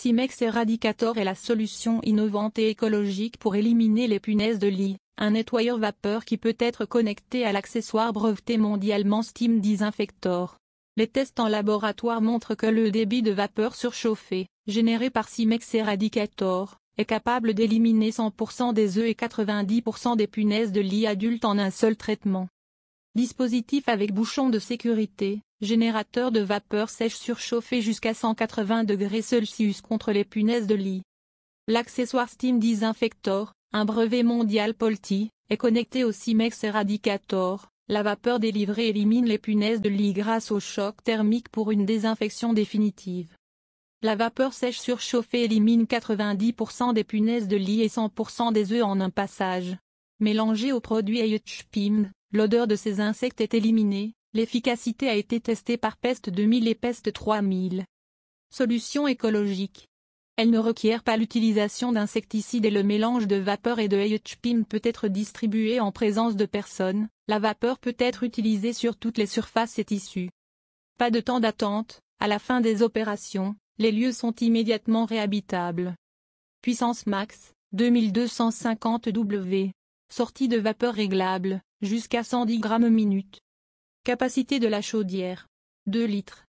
Cimex Eradicator est la solution innovante et écologique pour éliminer les punaises de lit, un nettoyeur vapeur qui peut être connecté à l'accessoire breveté mondialement Steam Disinfector. Les tests en laboratoire montrent que le débit de vapeur surchauffée, généré par Cimex Eradicator, est capable d'éliminer 100% des œufs et 90% des punaises de lit adultes en un seul traitement. Dispositif avec bouchon de sécurité, générateur de vapeur sèche surchauffé jusqu'à 180 degrés Celsius contre les punaises de lit. L'accessoire Steam Disinfector, un brevet mondial Polti, est connecté au Cimex Eradicator. La vapeur délivrée élimine les punaises de lit grâce au choc thermique pour une désinfection définitive. La vapeur sèche surchauffée élimine 90% des punaises de lit et 100% des œufs en un passage. Mélangé au produit Ayutchpim, L'odeur de ces insectes est éliminée, l'efficacité a été testée par Peste 2000 et Peste 3000. Solution écologique. Elle ne requiert pas l'utilisation d'insecticides et le mélange de vapeur et de H-PIM peut être distribué en présence de personnes, la vapeur peut être utilisée sur toutes les surfaces et tissus. Pas de temps d'attente, à la fin des opérations, les lieux sont immédiatement réhabitables. Puissance max, 2250 W. Sortie de vapeur réglable, Jusqu'à 110 grammes minute. Capacité de la chaudière. 2 litres.